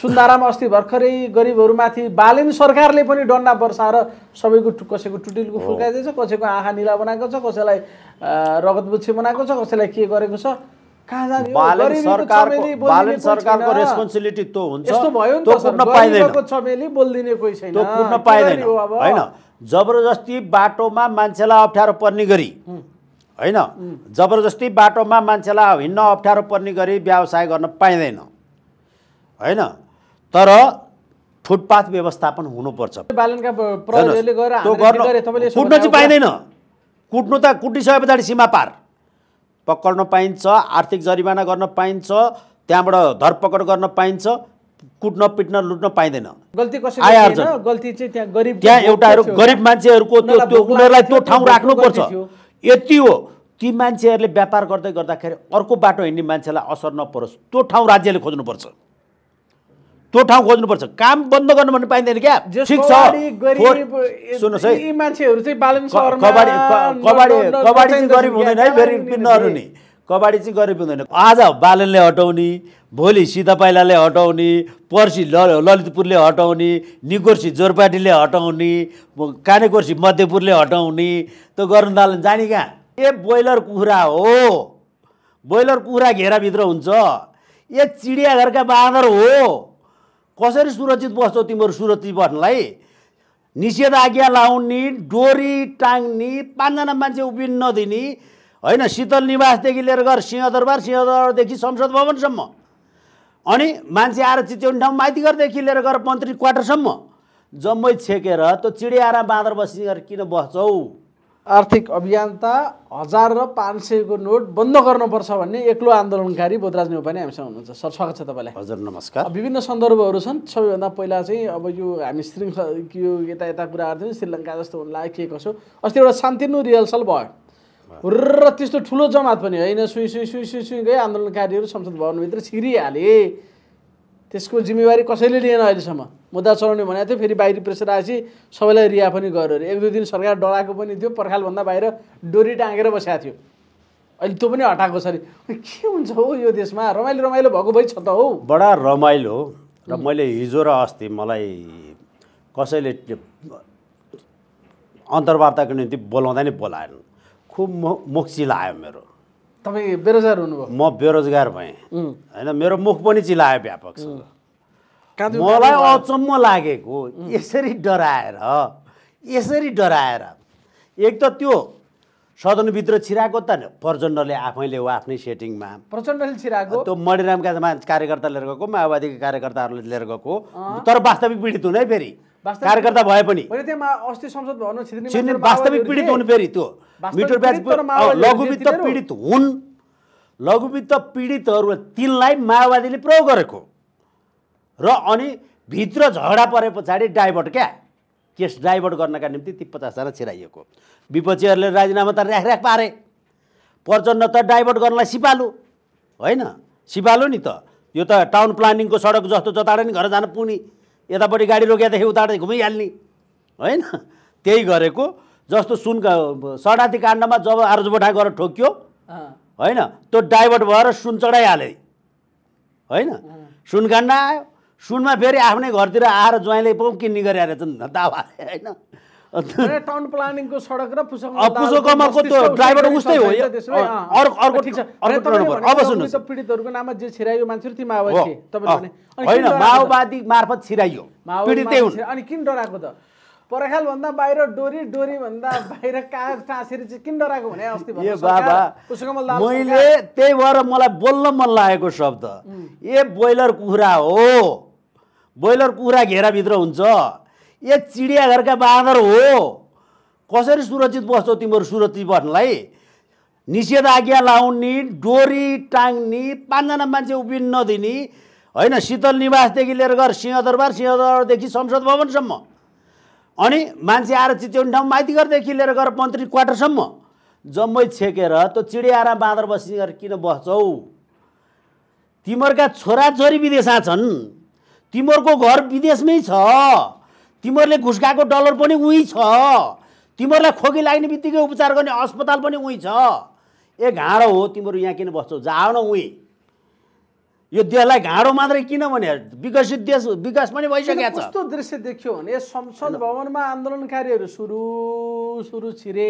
सुन्दारामा अस्ति भर्खरै गरिबहरूमाथि बालिन सरकारले पनि डन्डा बर्साएर सबैको कसैको टुटिलको फुर्काइदिएछ कसैको आँखा निला बनाएको छ कसैलाई रगतबुच्छी बनाएको छ कसैलाई के गरेको छ सरकारको रेस्पोन्सिबिलिटी होइन जबरजस्ती बाटोमा मान्छेलाई अप्ठ्यारो पर्ने गरी होइन जबरजस्ती बाटोमा मान्छेलाई हिँड्न अप्ठ्यारो पर्ने गरी व्यवसाय गर्न पाइँदैन होइन तर फुटपाथ व्यवस्थापन हुनुपर्छ कुट्न चाहिँ पाइँदैन कुट्नु त कुटिसके पछाडि सीमा पार पक्कड्न पाइन्छ आर्थिक जरिमाना गर्न पाइन्छ त्यहाँबाट धरपकड गर्न पाइन्छ कुट्न पिट्न लुट्न पाइँदैन त्यहाँ एउटा गरिब मान्छेहरूको त्यो त्यो उनीहरूलाई त्यो ठाउँ राख्नुपर्छ यति हो ती मान्छेहरूले व्यापार गर्दै गर्दाखेरि अर्को बाटो हिँड्ने मान्छेलाई असर नपरोस् त्यो ठाउँ राज्यले खोज्नुपर्छ त्यो ठाउँ खोज्नुपर्छ काम बन्द गर्नु भन्नु पाइँदैन क्या ठिक छ सुन्नुहोस् है मान्छेहरू चाहिँ कबाडी कबाडी कबाडी चाहिँ गरिब हुँदैन है फेरि पिन्नहरू नि कबाडी चाहिँ गरिब हुँदैन आज बालनले हटाउने भोलि सीता पाइलाले हटाउने पर्सि ल ललितपुरले हटाउने निगोर्सी जोरपाटीले हटाउने कानेकोर्सी मध्यपुरले हटाउने त्यो गर्नु दालन जाने कहाँ ए ब्रोइलर कुखुरा हो ब्रोइलर कुखुरा घेराभित्र हुन्छ ए चिडियाघरका बाँदर हो कसरी सुरक्षित बस्छौ तिमीहरू सुरक्षित बस्नलाई निषेधाज्ञा लाउने डोरी टाङ्ने पाँचजना मान्छे उभिन नदिने होइन शीतल निवासदेखि लिएर गएर सिंहदरबार सिंहदरबारदेखि संसद भवनसम्म अनि मान्छे आएर चिच्याउने ठाउँ माइतीघरदेखि लिएर गएर मन्त्री क्वार्टरसम्म जम्मै छेकेर त्यो चिडियाएर बाँदर बसी किन बस्छौ आर्थिक अभियन्ता हजार र पाँच सयको नोट बन्द गर्नुपर्छ भन्ने एक्लो आन्दोलनकारी बोधराज नेउपाने हामीसँग हुनुहुन्छ सर स्वागत छ तपाईँलाई हजुर नमस्कार विभिन्न सन्दर्भहरू छन् सबैभन्दा पहिला चाहिँ अब यो हामी श्रृङ्खला यो यता यता कुराहरू थियो श्रीलङ्का जस्तो हुन के कसो अस्ति एउटा शान्तिनु रिहर्सल भयो र त्यस्तो ठुलो जमात पनि होइन सुई सुई सुई सुई सुई गए आन्दोलनकारीहरू संसद भवनभित्र छिरिहाले त्यसको जिम्मेवारी कसैले लिएन अहिलेसम्म मुद्दा चलाउने भनेको थियो फेरि बाहिरी प्रेसर आएपछि सबैलाई रिहा पनि गरेर एक दुई दिन सरकार डराएको पनि थियो पर्खालभन्दा बाहिर डोरी टाँगेर बसेको थियो अहिले त्यो पनि हटाएको छ अरे के हुन्छ हौ यो देशमा रमाइलो रमाइलो भएको भइ छ त हौ बडा रमाइलो र मैले हिजो र अस्ति मलाई कसैले अन्तर्वार्ताको निम्ति बोलाउँदा नै बोलाएन खुब मो मोक्सी लायो मेरो तपाईँ बेरोजगार हुनुभयो म बेरोजगार भएँ होइन मेरो मुख पनि चिलायो व्यापक मलाई अचम्म लागेको यसरी डराएर यसरी डराएर एक त त्यो सदनभित्र छिराएको त प्रचण्डले आफैले हो आफ्नै सेटिङमा प्रचण्डले छिराएको त्यो मणिरामका कार्यकर्ता लिएर गएको माओवादीका कार्यकर्ताहरूले लिएर गएको तर वास्तविक पीडित हुनै फेरि कार्यकर्ता भए पनि वास्तविक पीडित हुन् फेरि त्यो मिटर ब्याज लघुवित्त पीडित हुन् लघुवित्त पीडितहरू तिनलाई माओवादीले प्रयोग गरेको र अनि भित्र झगडा परे पछाडि डाइभर्ट क्या केस डाइभर्ट गर्नका निम्ति ती पचासजना छिराइएको विपक्षीहरूले राजीनामा त राख राख पारे प्रचण्ड त डाइभर्ट गर्नलाई सिपालु होइन सिपालु नि त यो त टाउन प्लानिङको सडक जस्तो जताडा नि घर जान पुग्ने यतापट्टि गाडी रोकिएदेखि उताबाट घुमिहाल्ने होइन त्यही गरेको जस्तो सुनका सडाती काण्डमा जब आरजबोठा गएर ठोक्यो होइन त्यो डाइभर्ट भएर सुन चढाइहाले होइन सुनकाण्ड आयो सुनमा फेरि आफ्नै घरतिर आएर ज्वाइँले पो किन्ने गरिरहेछन् दावा होइन टाउन प्लानिङको सडक र पुसोकमाको त्यो ड्राइभर उस्तै हो अर्को अर्को ठिक छ अब सुन्नुहोस् पीडितहरूको नाममा जे छिरायो मान्छेहरू ती माओवादी थिए भने होइन माओवादी मार्फत छिराइयो पीडितै हुन् अनि किन डराएको त पर्खाल भन्दा बाहिर डोरी डोरी भन्दा बाहिर कागज टाँसेर चाहिँ किन डराएको भने अस्ति ए बाबा मैले त्यही भएर मलाई बोल्न मन लागेको शब्द ए ब्रोइलर कुखुरा हो ब्रोइलर कुखुरा घेराभित्र हुन्छ ए चिडियाघरका बाँदर हो कसरी सुरक्षित बस्छौ तिमीहरू सुरक्षित बस्नलाई निषेधाज्ञा लाउने डोरी टाङ्ने पाँचजना मान्छे उभिन नदिने होइन शीतल निवासदेखि लिएर गएर सिंहदरबार सिंहदरबारदेखि संसद भवनसम्म अनि मान्छे आएर चिच्याउने ठाउँ माइतीघरदेखि लिएर गएर मन्त्री क्वार्टरसम्म जम्मै छेकेर त्यो चिडियाएर बाँदर गरेर किन बस्छौ तिमीहरूका छोराछोरी विदेशमा छन् तिमीहरूको घर विदेशमै छ तिमीहरूले घुस्काएको डलर पनि उहीँ छ तिमीहरूलाई खोकी लाग्ने बित्तिकै उपचार गर्ने अस्पताल पनि उहीँ छ ए घाँडो हो तिमीहरू यहाँ किन बस्छौ जाओ न उहीँ यो देशलाई घाँडो मात्रै किन भने विकसित देश विकास पनि भइसकेको छ कस्तो दृश्य देखियो भने संसद भवनमा आन्दोलनकारीहरू सुरु सुरु छिरे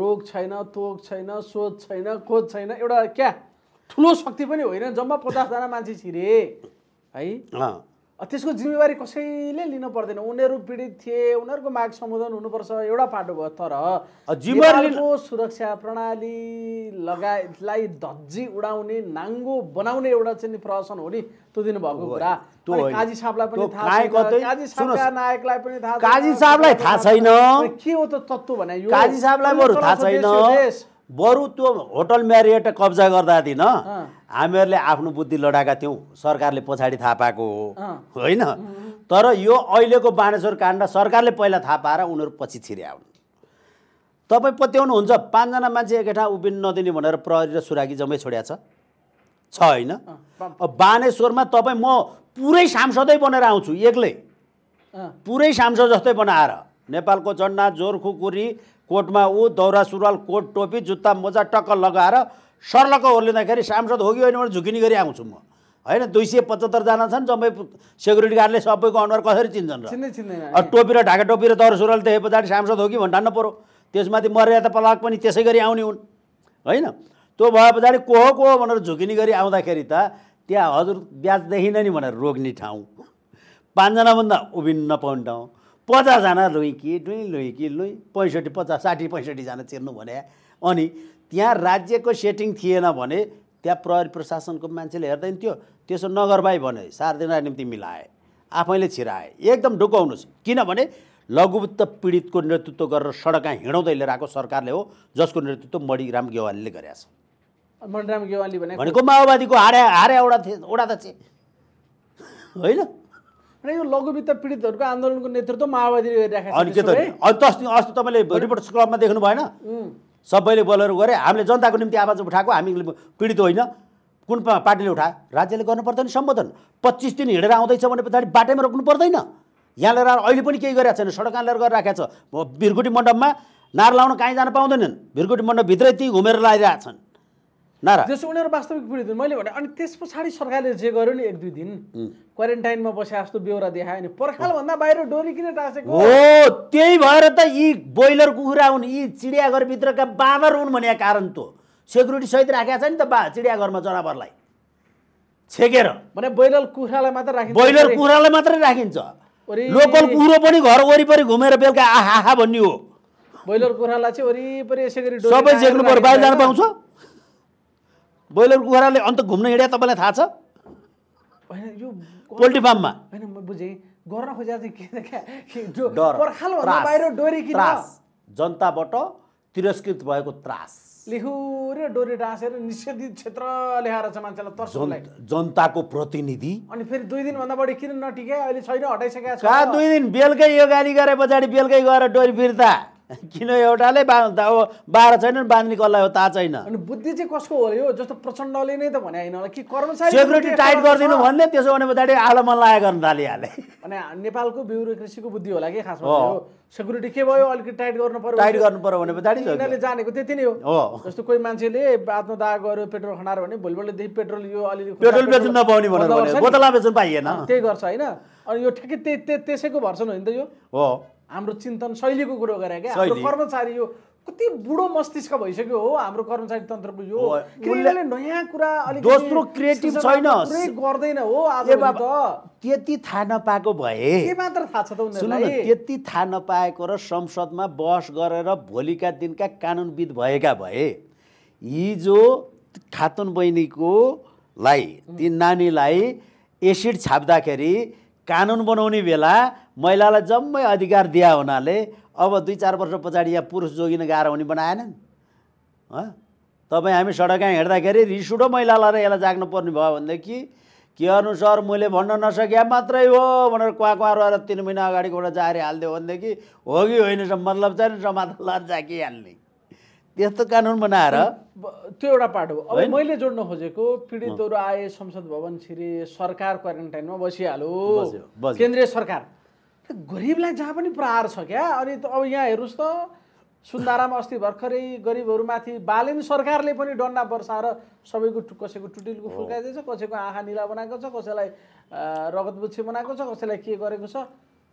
रोग छैन तोक छैन सोच छैन खोज छैन एउटा क्या ठुलो शक्ति पनि होइन जम्मा पचासजना मान्छे छिरे है त्यसको जिम्मेवारी कसैले लिन पर्दैन उनीहरू पीडित थिए उनीहरूको माग सम्बोधन हुनुपर्छ एउटा पाटो भयो तर जिम्मेवारीको सुरक्षा प्रणाली लगायतलाई धज्जी उडाउने नाङ्गो बनाउने एउटा चाहिँ प्रहसन हो नि त्यो दिनुभएको कुरा काजी साहबलाई पनि थाहा नायकलाई पनि थाहा काजी साहबलाई थाहा छैन के हो त तत्त्व भने काजी साहबलाई थाहा छैन बरु त्यो होटल म्यारिएट कब्जा गर्दा दिन हामीहरूले आफ्नो बुद्धि लडाएका थियौँ सरकारले पछाडि थाहा पाएको हो होइन तर यो अहिलेको बानेश्वर काण्ड सरकारले पहिला थाहा पाएर उनीहरू पछि छिरे आउनु तपाईँ पत्याउनुहुन्छ पाँचजना मान्छे एकैठा ठाउँ उभिन नदिने भनेर प्रहरी र सुराकी जम्मै छोड्या छ छ होइन बानेश्वरमा तपाईँ म पुरै सांसदै बनेर आउँछु एक्लै पुरै सांसद जस्तै बनाएर नेपालको जन्ना जोर खुकुरी कोटमा ऊ दौरा सुरुवाल कोट टोपी जुत्ता मोजा टक्क लगाएर सर्लक ओर्लिँदाखेरि सांसद हो कि होइन भने झुकिनी गरी आउँछु म होइन दुई सय पचहत्तरजना छन् जम्मै सेक्युरिटी गार्डले सबैको अनुहार कसरी चिन्छन् र टोपी र ढाका टोपी र दौरा सुरुवाल देखे पछाडि सांसद हो कि भन्नु पऱ्यो त्यसमाथि मर्यादा पलाक पनि त्यसै गरी आउने हुन् होइन त्यो भए पछाडि को हो को हो भनेर झुकिनी गरी आउँदाखेरि त त्यहाँ हजुर ब्याज देखिन नि भनेर रोक्ने ठाउँ पाँचजनाभन्दा उभिन्न नपाउने ठाउँ पचासजना लोइ कि डुई लोइ कि पैँसठी पचास साठी पैँसठीजना चिर्नु भने अनि त्यहाँ राज्यको सेटिङ थिएन भने त्यहाँ प्रहरी प्रशासनको मान्छेले हेर्दैन थियो त्यसो नगरबाई भने सार्दिनलाई निम्ति मिलाए आफैले छिराए एकदम ढुकाउनुहोस् किनभने लघुवित्त पीडितको नेतृत्व गरेर सडकमा हिँडाउँदै लिएर आएको सरकारले हो जसको नेतृत्व मणिराम गेवालीले गरेका छ मणिराम गेवाली भनेको माओवादीको हारे हारे एउटा थिए एउटा त थिए होइन र यो लघुवित्त पीडितहरूको आन्दोलनको नेतृत्व माओवादीले गरिराखेको अनि के अस्ति अस्ति तपाईँले रिपोर्टर्स क्लबमा देख्नु भएन सबैले बोलेर गरे हामीले जनताको निम्ति आवाज उठाएको हामीले पीडित होइन कुन पार्टीले उठा राज्यले गर्नु पर्दैन सम्बोधन पच्चिस दिन हिँडेर आउँदैछ भने पछाडि बाटैमा रोक्नु पर्दैन यहाँ लिएर अहिले पनि केही गरिरहेको छैन सडक आन्दोलन गरिराखेको छ भिरगुटी मण्डपमा नार लाउन काहीँ जान पाउँदैनन् भिरगुटी मण्डपभित्रै ती घुमेर लगाइरहेछन् नारा जस्तो उनीहरू वास्तविक पीडित हुन् मैले भने अनि त्यस पछाडि सरकारले जे गर्यो नि एक दुई दिन क्वारेन्टाइनमा बसे जस्तो बेहोरा देखायो नि भन्दा बाहिर डोरी किन टाँसेको हो त्यही भएर त यी ब्रोइलर कुखुरा हुन् यी चिडियाघरभित्रका बाँदर हुन् भनेको कारण त्यो सेक्युरिटी सहित राखेको छ नि त बा चिडियाघरमा जनावरलाई छेकेर भने ब्रोइलर कुखुरालाई मात्र राखिन्छ ब्रोइलर कुखुरालाई मात्रै राखिन्छ लोकल कुखुरो पनि घर वरिपरि घुमेर बेलुका आहा भन्ने हो ब्रोइलर कुखुरालाई चाहिँ वरिपरि यसरी सबै छेक्नु पर्यो बाहिर जानु पाउँछ ब्रोइलर कुखुराले अन्त घुम्न हिँडे तपाईँलाई थाहा छ होइन यो पोल्ट्री फार्ममा होइन म बुझेँ गर्न खोजेको चाहिँ त्रास जनताबाट तिरस्कृत भएको त्रास लेखु डोरी डाँसेर निषेधित क्षेत्र ल्याएर छ मान्छेलाई तर्सलाई जनताको प्रतिनिधि अनि फेरि दुई दिनभन्दा बढी किन नटिके अहिले छैन हटाइसकेको छ दुई दिन बेलुकै यो गाली गरे पछाडि बेलुकै गएर डोरी फिर्ता किन एउटाले बाह्र नि बाँध्ने कसलाई हो थाहा छैन अनि बुद्धि चाहिँ कसको हो यो जस्तो प्रचण्डले नै त भने होइन होला कि कर्मचारी सेक्युरिटी टाइट गरिदिनु भन्ने त्यसो भने पछाडि आलो मन लाग्यो गर्न थालिहाले अनि नेपालको ब्युरोक्रेसीको बुद्धि होला कि खासमा सेक्युरिटी के भयो अलिकति टाइट गर्नु पर्यो टाइट गर्नु पर्यो भने पछाडि उनीहरूले जानेको त्यति नै हो जस्तो कोही मान्छेले आत्मदाह गर्यो पेट्रोल खनाएर भने भोलिपल्टदेखि पेट्रोल यो अलिअलि पेट्रोल बेच्नु नपाउने भनेर बोतला बेच्नु पाइएन त्यही गर्छ होइन अनि यो ठ्याक्कै त्यसैको भर्सन हो नि त यो हो हाम्रो चिन्तन शैलीको कुरो गरे क्या हाम्रो कर्मचारी यो कति बुढो मस्तिष्क भइसक्यो हो हाम्रो कर्मचारी तन्त्रको यो नयाँ कुरा अलिक दोस्रो क्रिएटिभ छैन गर्दैन हो आज त त्यति थाहा नपाएको भए के मात्र थाहा छ त उनीहरूलाई त्यति थाहा नपाएको र संसदमा बहस गरेर भोलिका दिनका कानुनविद भएका भए हिजो खातुन बहिनीकोलाई ती नानीलाई एसिड छाप्दाखेरि कानुन बनाउने बेला महिलालाई जम्मै अधिकार दिया हुनाले अब दुई चार वर्ष पछाडि यहाँ पुरुष जोगिन गाह्रो हुने बनाएनन् तपाईँ हामी सडकमा हिँड्दाखेरि रिस उठो महिलालाई यसलाई जाग्नु पर्ने भयो भनेदेखि के गर्नु सर मैले भन्न नसके मात्रै हो भनेर कुवा कुवा रहेर तिन महिना अगाडिकोबाट जारी हालिदियो भनेदेखि हो कि होइन मतलब चाहिँ समाधान जाकिहाल्ने यस्तो कानुन बनाएर त्यो एउटा पार्ट हो अब मैले जोड्न खोजेको पीडितहरू आए संसद भवन छिरे सरकार क्वारेन्टाइनमा बसिहाल्यो केन्द्रीय सरकार गरिबलाई जहाँ पनि प्रहार छ क्या अनि अब यहाँ हेर्नुहोस् त सुन्दारामा अस्ति भर्खरै गरिबहरूमाथि बालिन सरकारले पनि डन्डा बर्साएर सबैको कसैको टुटिलको फुल्काइदिएछ कसैको आँखा निला बनाएको छ कसैलाई रगतबुच्छी बनाएको छ कसैलाई के गरेको छ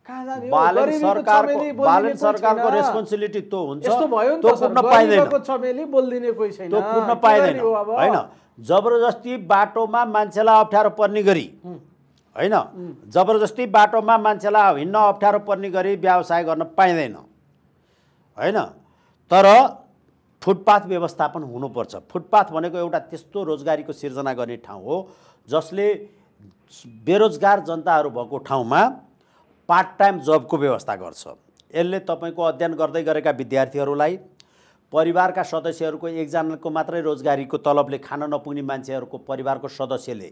सरकारको पाइँदैन होइन जबरजस्ती बाटोमा मान्छेलाई अप्ठ्यारो पर्ने गरी होइन जबरजस्ती बाटोमा मान्छेलाई हिँड्न अप्ठ्यारो पर्ने गरी व्यवसाय गर्न पाइँदैन होइन तर फुटपाथ व्यवस्थापन हुनुपर्छ फुटपाथ भनेको एउटा त्यस्तो रोजगारीको सिर्जना गर्ने ठाउँ हो जसले बेरोजगार जनताहरू भएको ठाउँमा पार्ट टाइम जबको व्यवस्था गर्छ यसले तपाईँको अध्ययन गर्दै गरेका विद्यार्थीहरूलाई परिवारका सदस्यहरूको एकजनाको मात्रै रोजगारीको तलबले खान नपुग्ने मान्छेहरूको परिवारको सदस्यले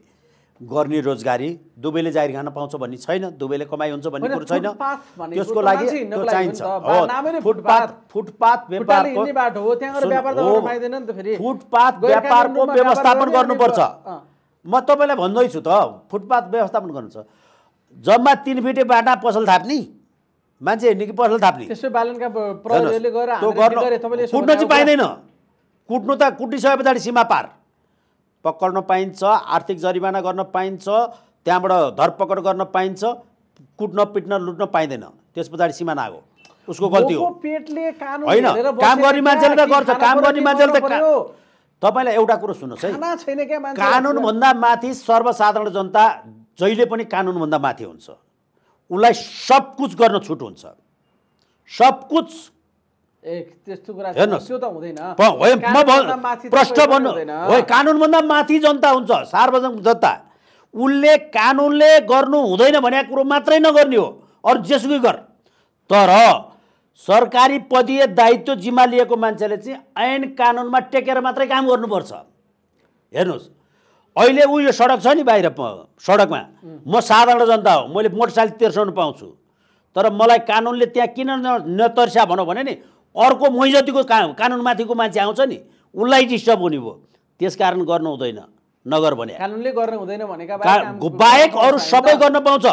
गर्ने रोजगारी दुवैले जागिर खान पाउँछ भन्ने छैन दुवैले कमाइ हुन्छ भन्ने कुरो छैन त्यसको लागि चाहिन्छ फुटपाथ फुटपाथ व्यापारको फुटपाथ व्यापारको व्यवस्थापन गर्नुपर्छ म तपाईँलाई भन्दैछु त फुटपाथ व्यवस्थापन गर्नु छ जम्मा तिन फिटे बाटा पसल थाप्ने मान्छे हेर्ने कि पसल थाप्ने कुट्नु चाहिँ पाइँदैन कुट्नु त कुटिसके पछाडि सीमा पार पक्कड्न पाइन्छ आर्थिक जरिमाना गर्न पाइन्छ त्यहाँबाट धरपकड गर्न पाइन्छ कुट्न पिट्न लुट्न पाइँदैन त्यस पछाडि सीमा नागो उसको गल्ती हो पेटले होइन काम गर्ने मान्छेले त गर्छ काम गर्ने मान्छेले त तपाईँलाई एउटा कुरो सुन्नुहोस् है कानुनभन्दा माथि सर्वसाधारण जनता जहिले पनि कानुनभन्दा माथि हुन्छ उसलाई सब कुछ गर्न छुट हुन्छ सब कुछ प्रश्न भन्नु कानुनभन्दा माथि जनता हुन्छ सार्वजनिक जनता उसले कानुनले गर्नु हुँदैन भने कुरो मात्रै नगर्ने हो अरू जेसुकै गर तर सरकारी पदीय दायित्व जिम्मा लिएको मान्छेले चाहिँ ऐन कानुनमा टेकेर मात्रै काम गर्नुपर्छ हेर्नुहोस् अहिले ऊ यो सडक छ नि बाहिर सडकमा म साधारण जनता हो मैले मोटरसाइकल तेर्साउनु पाउँछु तर मलाई कानुनले त्यहाँ किन नतर्स्या भनौँ भने नि अर्को मै जतिको का कानुनमाथिको मान्छे आउँछ नि उसलाई डिस्टर्ब हुने भयो त्यस कारण गर्नु हुँदैन नगर भने कानुनले गर्न हुँदैन भनेका बाहेक अरू सबै गर्न पाउँछ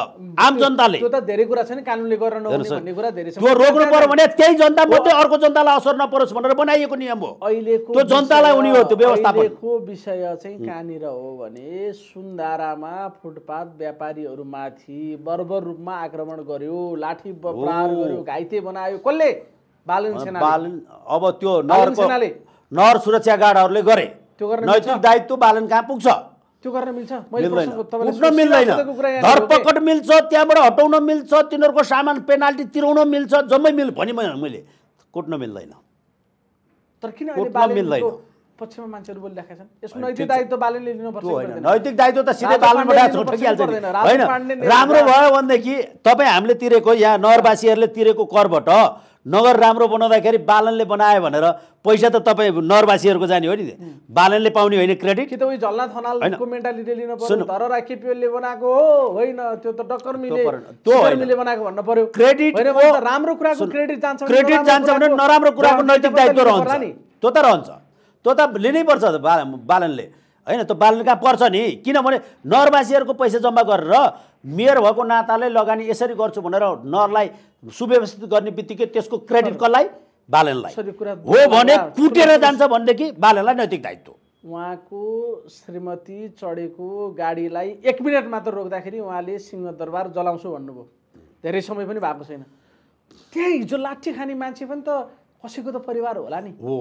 आम जनताले त्यो त धेरै कुरा छ नि कानुनले गर्न नहुने भन्ने कुरा धेरै छ त्यो रोक्नु पर्यो भने त्यही जनता मात्रै अर्को जनतालाई असर नपरोस् भनेर बनाइएको नियम हो अहिलेको त्यो जनतालाई उनी हो त्यो व्यवस्थापनको विषय चाहिँ कहाँनिर हो भने सुन्दारामा फुटपाथ व्यापारीहरूमाथि बर्बर रूपमा आक्रमण गर्यो लाठी प्रहार गर्यो घाइते बनायो कसले बालन सेना अब त्यो नगर सुरक्षा गार्डहरूले गरे त्यो गर्न नैतिक दायित्व पालन कहाँ पुग्छ त्यो गर्न मिल्छ उठ्न मिल्दैन धरपकड मिल्छ त्यहाँबाट हटाउन मिल्छ तिनीहरूको सामान पेनाल्टी तिराउन मिल्छ जम्मै मिल् भने मैले कुट्न मिल्दैन तर किन मिल्दैन पक्षमा मान्छेहरू बोलिरहेका छन् यसको नैतिक दायित्व बालनले लिनुपर्छ नैतिक दायित्व त सिधै बालनबाट ठकिहाल्छ होइन राम्रो भयो भनेदेखि तपाईँ हामीले तिरेको यहाँ नगरवासीहरूले तिरेको करबाट नगर राम्रो बनाउँदाखेरि बालनले बनायो भनेर पैसा त तपाईँ नरवासीहरूको जाने हो नि बालनले पाउने होइन क्रेडिट कि तपाईँ झल्ला थनालको मेन्टालिटी लिनु पर्यो धररा केपिएलले बनाएको हो होइन त्यो त डक्करमीले डक्करमीले बनाएको भन्न पर्यो क्रेडिट राम्रो कुराको क्रेडिट जान्छ क्रेडिट जान्छ भने नराम्रो कुराको नैतिक दायित्व रहन्छ त्यो त रहन्छ त्यो त लिनै पर्छ बालनले होइन त बालका पर्छ नि किनभने नरवासीहरूको पैसा जम्मा गरेर मेयर भएको नाताले लगानी यसरी गर्छु भनेर नरलाई सुव्यवस्थित गर्ने बित्तिकै त्यसको क्रेडिट कसलाई बालनलाई हो भने कुटेर जान्छ भनेदेखि बालनलाई नैतिक दायित्व उहाँको श्रीमती चढेको गाडीलाई एक मिनट मात्र रोक्दाखेरि उहाँले सिंहदरबार जलाउँछु भन्नुभयो धेरै समय पनि भएको छैन त्यहाँ हिजो लाठी खाने मान्छे पनि त कसैको त परिवार होला नि हो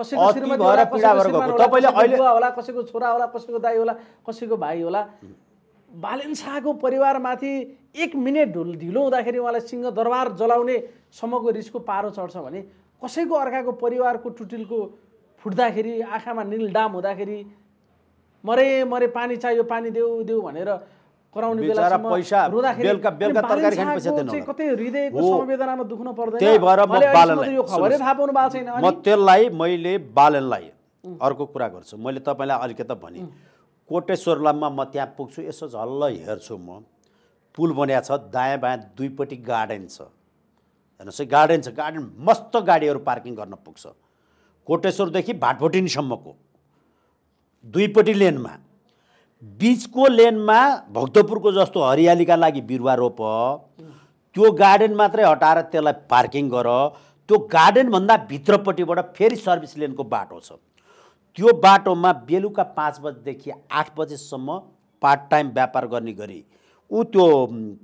कसैको अहिले होला कसैको छोरा होला कसैको दाई होला कसैको भाइ होला बालेन्साको परिवारमाथि एक मिनट ढुल ढिलो हुँदाखेरि उहाँलाई दरबार जलाउने सम्मको रिसको पारो चढ्छ भने कसैको अर्काको परिवारको टुटिलको फुट्दाखेरि आँखामा निल डाम हुँदाखेरि मरे मरे पानी चाहियो पानी देऊ देऊ भनेर म त्यसलाई मैले बालनलाई अर्को कुरा गर्छु मैले तपाईँलाई अलिकति भने कोटेश्वर लाममा म त्यहाँ पुग्छु यसो झल्ल हेर्छु म पुल बनाएको छ दायाँ बायाँ दुईपट्टि गार्डन छ हेर्नुहोस् है गार्डन छ गार्डन मस्त गाडीहरू पार्किङ गर्न पुग्छ कोटेश्वरदेखि भाटभोटिनीसम्मको दुईपट्टि लेनमा बिचको लेनमा भक्तपुरको जस्तो हरियालीका लागि बिरुवा रोप त्यो गार्डन मात्रै हटाएर त्यसलाई पार्किङ गर त्यो गार्डनभन्दा भित्रपट्टिबाट फेरि सर्भिस लेनको बाटो छ त्यो बाटोमा बेलुका पाँच बजीदेखि आठ बजेसम्म पार्ट टाइम व्यापार गर्ने गरी ऊ त्यो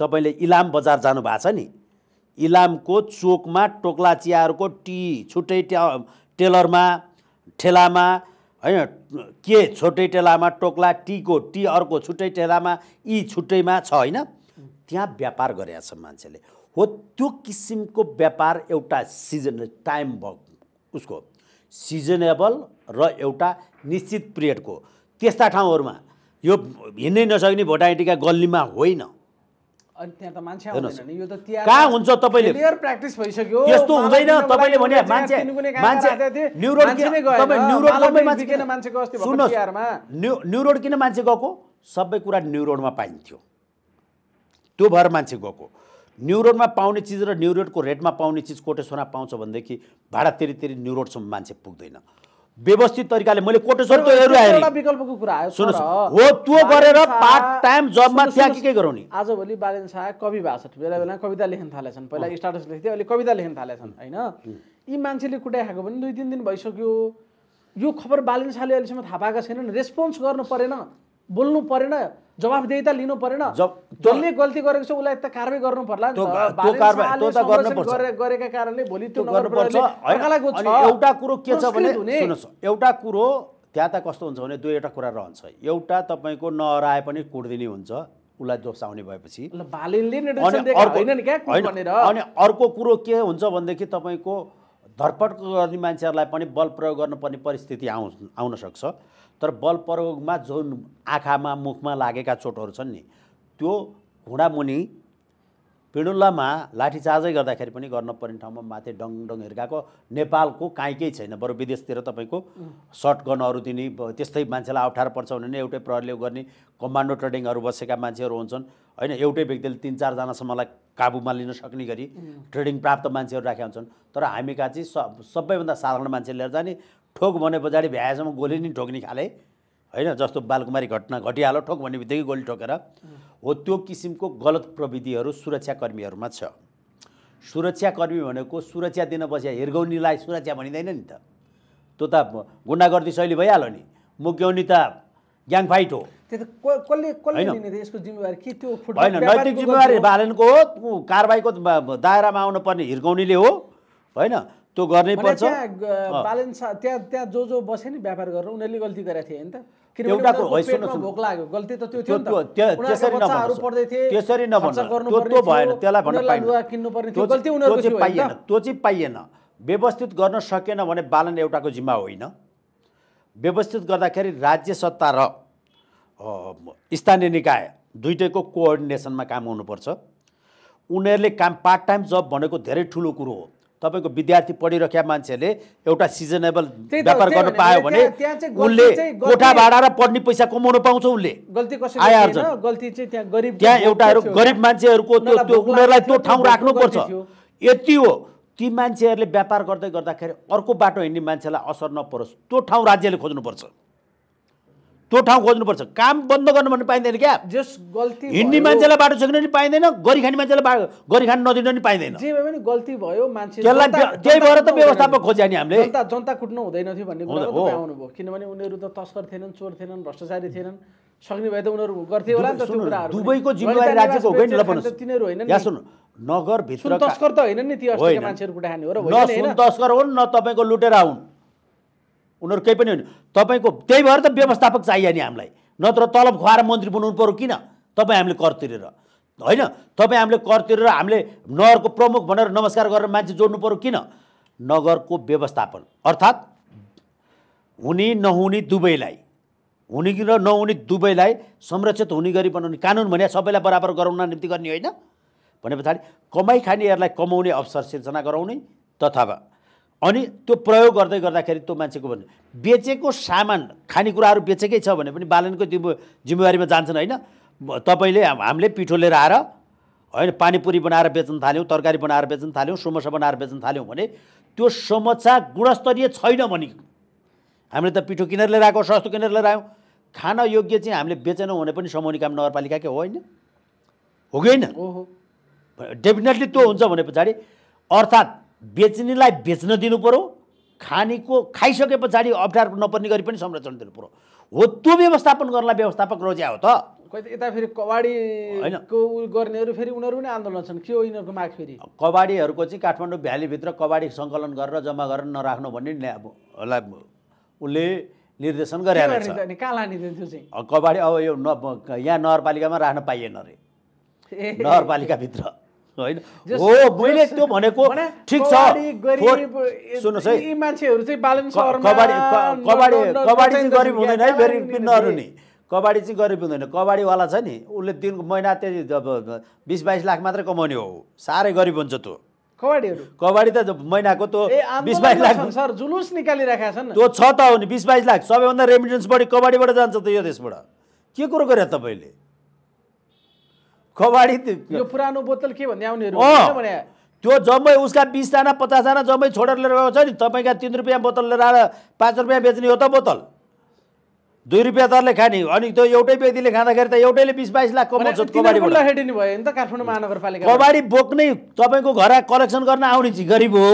तपाईँले इलाम बजार जानुभएको छ नि इलामको चोकमा टोक्ला चियाहरूको टी छुट्टै टेलरमा ठेलामा होइन के छोटै टेलामा टोक्ला टीको टी अर्को छुट्टै टेलामा यी छुट्टैमा छ होइन त्यहाँ व्यापार गरेका छन् मान्छेले हो त्यो किसिमको व्यापार एउटा सिजन टाइम उसको सिजनेबल र एउटा निश्चित पिरियडको त्यस्ता ठाउँहरूमा यो हिँड्नै नसक्ने भोटाइटीका गल्लीमा होइन किन मान्छे किन मान्छे गएको सबै कुरा न्युरोडमा पाइन्थ्यो त्यो भएर मान्छे गएको न्युरोडमा पाउने चिज र न्युरोडको रेटमा पाउने चिज कोटेश्वरमा पाउँछ भनेदेखि भाडा तेरि तेरि न्युरोडसम्म मान्छे पुग्दैन व्यवस्थित तरिकाले मैले कोटेश्वर त्यो हेरेर आएँ विकल्पको कुरा आयो सुन्नुहोस् हो त्यो गरेर पार्ट टाइम जबमा त्यहाँ के के गराउने आजभोलि बालेन शाह कवि भाषा बेला बेला कविता लेख्न थालेछन् पहिला स्टाटस लेख्थे अहिले कविता लेख्न थालेछन् होइन यी मान्छेले कुटाइखाएको पनि दुई तिन दिन भइसक्यो यो खबर बालेन शाहले अहिलेसम्म थाहा पाएको छैनन् रेस्पोन्स गर्नु परेन बोल्नु परेन त लिनु परेन जसले गल्ती गरेको छ उसलाई त कारवाही गर्नु पर्ला गरेका कारणले भोलि त्यो गर्नुपर्छ एउटा कुरो के छ भने एउटा कुरो त्यहाँ त कस्तो हुन्छ भने दुईवटा कुरा रहन्छ एउटा तपाईँको नहराए पनि दिने हुन्छ उसलाई दोसाउने भएपछि अनि अर्को कुरो के हुन्छ भनेदेखि तपाईँको धरपट गर्ने मान्छेहरूलाई पनि बल प्रयोग गर्नुपर्ने परिस्थिति आउ आउन सक्छ तर बल प्रयोगमा जुन आँखामा मुखमा लागेका चोटहरू छन् नि त्यो घुँडामुनि पिडुल्लामा लाठीचार्जै गर्दाखेरि पनि गर्न पर्ने ठाउँमा माथि डङ डङ हिर्काएको नेपालको केही छैन बरु विदेशतिर तपाईँको सर्ट गनहरू दिने त्यस्तै मान्छेलाई अप्ठ्यारो पर्छ भने एउटै प्रहरले गर्ने कमान्डो ट्रेडिङहरू बसेका मान्छेहरू हुन्छन् होइन एउटै व्यक्तिले तिन चारजनासम्मलाई काबुमा लिन सक्ने गरी ट्रेडिङ प्राप्त मान्छेहरू राखेका हुन्छन् तर हामी कहाँ चाहिँ सबैभन्दा साधारण मान्छे लिएर जाने ठोक भने पछाडि भ्याएसम्म गोली नै ठोक्ने खाले होइन जस्तो बालकुमारी घटना घटिहाल्यो ठोक भन्ने बित्तिकै गोली ठोकेर हो त्यो किसिमको गलत प्रविधिहरू सुरक्षाकर्मीहरूमा छ सुरक्षाकर्मी भनेको सुरक्षा दिन बसे हिर्गौनीलाई सुरक्षा भनिँदैन नि त त्यो त गुन्डागर्दी शैली भइहाल्यो नि मुक्याउने त ग्याङ फाइट हो होइन नैतिक जिम्मेवारी बालनको हो कारवाहीको दायरामा आउनुपर्ने हिर्काउनेले हो होइन त्यो गर्नै पर्छ त्यहाँ त्यहाँ जो जो बसे नि व्यापार गरेर उनीहरूले गल्ती गरेको थिए नि त त्यो चाहिँ पाइएन व्यवस्थित गर्न सकेन भने बालन एउटाको जिम्मा होइन व्यवस्थित गर्दाखेरि राज्य सत्ता र स्थानीय निकाय दुइटैको कोअर्डिनेसनमा काम हुनुपर्छ उनीहरूले काम पार्ट टाइम जब भनेको धेरै ठुलो कुरो हो तपाईँको विद्यार्थी पढिरहेका मान्छेहरूले एउटा सिजनेबल व्यापार गर्न पायो भने उसले कोठा भाडा र पढ्ने पैसा कमाउनु पाउँछ उसले गल्ती त्यहाँ एउटा गरिब मान्छेहरूको त्यो त्यो उनीहरूलाई त्यो ठाउँ राख्नुपर्छ यति हो ती मान्छेहरूले व्यापार गर्दै गर्दाखेरि अर्को बाटो हिँड्ने मान्छेलाई असर नपरोस् त्यो ठाउँ राज्यले खोज्नुपर्छ त्यो ठाउँ खोज्नुपर्छ काम बन्द गर्नु भन्नु पाइँदैन क्या जस गल्ती हिँड्ने मान्छेलाई बाटो छोक्न नि पाइँदैन गरी खाने मान्छेलाई बाटो गरी खान नदिन नि पाइँदैन भए पनि गल्ती भयो मान्छे त्यसलाई त्यही भएर त व्यवस्थापक खोज्यो नि हामीले जनता जनता कुट्नु हुँदैन थियो भन्ने कुरा आउनुभयो किनभने उनीहरू त तस्कर थिएनन् चोर थिएनन् भ्रष्टाचारी थिएनन् सक्ने भए त उनीहरू गर्थे होला नि त त्यो दुबईको जिम्मेवारी राज्यको होइन ल तिनीहरू होइन यहाँ सुन्नु नगरभित्र तस्कर त होइन नि ती मान्छेहरू कुटा हो र तस्कर हुन् न तपाईँको लुटेर हुन् उनीहरू केही पनि होइन तपाईँको त्यही भएर त व्यवस्थापक चाहियो नि हामीलाई नत्र तलब खुवाएर मन्त्री बनाउनु पऱ्यो किन तपाईँ हामीले कर तिरेर होइन तपाईँ हामीले कर तिरेर हामीले नगरको प्रमुख भनेर नमस्कार गरेर मान्छे जोड्नु पऱ्यो किन नगरको व्यवस्थापन अर्थात् हुने नहुने दुवैलाई हुने कि र नहुने दुवैलाई संरक्षित हुने गरी बनाउने कानुन भने सबैलाई बराबर गराउन निम्ति गर्ने होइन भने पछाडि कमाइ खानेहरूलाई कमाउने अवसर सिर्जना गराउने तथा अनि त्यो प्रयोग गर्दै गर्दाखेरि त्यो मान्छेको भन्ने बेचेको सामान खानेकुराहरू बेचेकै छ भने पनि बालनको जिम्मे जिम्मेवारीमा जान्छन् होइन तपाईँले हामीले पिठो लिएर आएर होइन पानीपुरी बनाएर बेच्न थाल्यौँ तरकारी बनाएर बेच्न थाल्यौँ समोसा बनाएर बेच्न थाल्यौँ भने त्यो समोसा गुणस्तरीय छैन भने हामीले त पिठो किनेर लिएर आएको सस्तो किनेर लिएर आयौँ खान योग्य चाहिँ हामीले बेचेनौँ भने पनि समाउने काम नगरपालिकाकै होइन हो कि होइन डेफिनेटली त्यो हुन्छ भने पछाडि अर्थात् बेच्नेलाई बेच्न दिनु पऱ्यो खानेको खाइसके पछाडि अप्ठ्यारो नपर्ने गरी पनि संरक्षण दिनु पऱ्यो हो त्यो व्यवस्थापन गर्नलाई व्यवस्थापक रोज्या हो त यता फेरि कबाडी होइन गर्नेहरू फेरि उनीहरू नै आन्दोलन छन् के हो यिनीहरूको माग फेरि कबाडीहरूको चाहिँ काठमाडौँ भ्यालीभित्र कबाडी सङ्कलन गरेर जम्मा गरेर नराख्नु भन्ने उसले निर्देशन गरे कहाँ लाने त्यो चाहिँ कबाडी अब यो न यहाँ नगरपालिकामा राख्न पाइएन अरे नगरपालिकाभित्र होइन हो मैले त्यो भनेको ठिक छ सुन्नुहोस् है मान्छेहरू चाहिँ कबाडी कबाडी कबाडी चाहिँ गरिब हुँदैन है फेरि पिन्नहरू नि कबाडी चाहिँ गरिब हुँदैन कबाडीवाला छ नि उसले दिनको महिना त्यही बिस बाइस लाख मात्रै कमाउने हो साह्रै गरिब हुन्छ त्यो कबाडीहरू कबाडी त महिनाको त्यो बिस बाइस लाख सर जुलुस निकालिरहेका छन् त्यो छ त हो नि बिस बाइस लाख सबैभन्दा रेमिटेन्स बढी कबाडीबाट जान्छ त यो देशबाट के कुरो गरे तपाईँले कबाडी यो पुरानो बोतल के भन्ने आउने त्यो जम्मै उसका बिसजना पचासजना जम्मै छोडेर लिएर गएको छ नि तपाईँका तिन रुपियाँ बोतल लिएर आएर पाँच रुपियाँ बेच्ने हो त बोतल दुई रुपियाँ दरले खाने अनि त्यो एउटै व्यक्तिले खाँदाखेरि त एउटैले बिस बाइस लाख कमाउँछ कबाडी भयो नि त काठमाडौँ महानगरपालिका कबाडी बोक्ने तपाईँको घर कलेक्सन गर्न आउने चाहिँ गरिब हो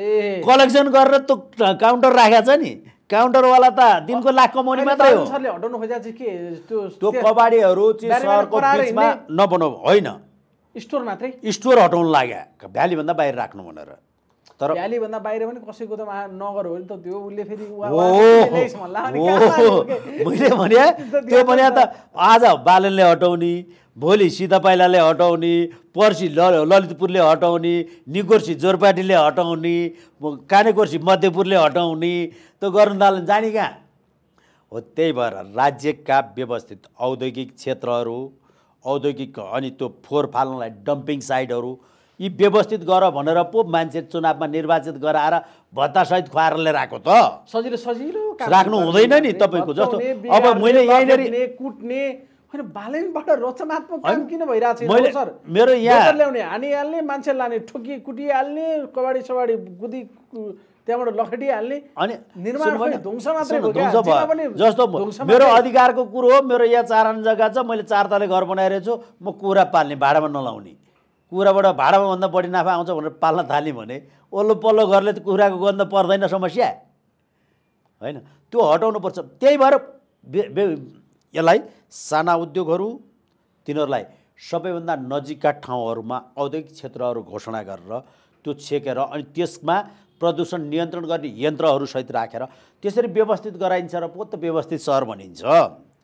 ए कलेक्सन गरेर त काउन्टर राखेको छ नि काउन्टरवाला त दिनको लाख कमाउने मात्रै हो त्यो कबाडीहरू चाहिँ सहरको बिचमा नबनाउ होइन स्टोर मात्रै स्टोर हटाउनु लाग्यो भ्यालीभन्दा बाहिर राख्नु भनेर तर भ्यालीभन्दा बाहिर पनि कसैको त नगर हो त त्यो उसले फेरि मैले भने त्यो भने त आज बालनले हटाउने भोलि पाइलाले हटाउने पर्सि ल ललितपुरले हटाउने निगोर्सी जोरपाटीले हटाउने कानेकोर्सी मध्यपुरले हटाउने त्यो गर्नु दालन जाने कहाँ हो त्यही भएर राज्यका व्यवस्थित औद्योगिक क्षेत्रहरू औद्योगिक अनि त्यो फोहोर फाल्नलाई डम्पिङ साइटहरू यी व्यवस्थित गर भनेर पो मान्छे चुनावमा निर्वाचित गराएर भत्तासहित खुवाएर लिएर आएको त सजिलो सजिलो राख्नु हुँदैन नि तपाईँको जस्तो अब मैले यहीँनिर कुट्ने होइन बालनबाट रचनात्मक काम किन भइरहेको सर मेरो यहाँ ल्याउने हानिहाल्ने मान्छे लाने ठोकी कुटिहाल्ने कबाडी सबाडी कुदी त्यहाँबाट लखटिहाल्ने अनि निर्माण जस्तो मेरो अधिकारको कुरो हो मेरो यहाँ चार जग्गा छ मैले चार तले घर बनाइरहेछु म कुरा पाल्ने भाडामा नलाउने कुराबाट भाडामा भन्दा बढी नाफा आउँछ भनेर पाल्न थाल्यौँ भने ओल्लो पल्लो घरले त कुखुराको गन्ध पर्दैन समस्या होइन त्यो हटाउनु पर्छ त्यही भएर यसलाई साना उद्योगहरू तिनीहरूलाई सबैभन्दा नजिकका ठाउँहरूमा औद्योगिक क्षेत्रहरू घोषणा गरेर त्यो छेकेर अनि त्यसमा प्रदूषण नियन्त्रण गर्ने यन्त्रहरूसहित राखेर त्यसरी व्यवस्थित गराइन्छ र पो त व्यवस्थित सहर भनिन्छ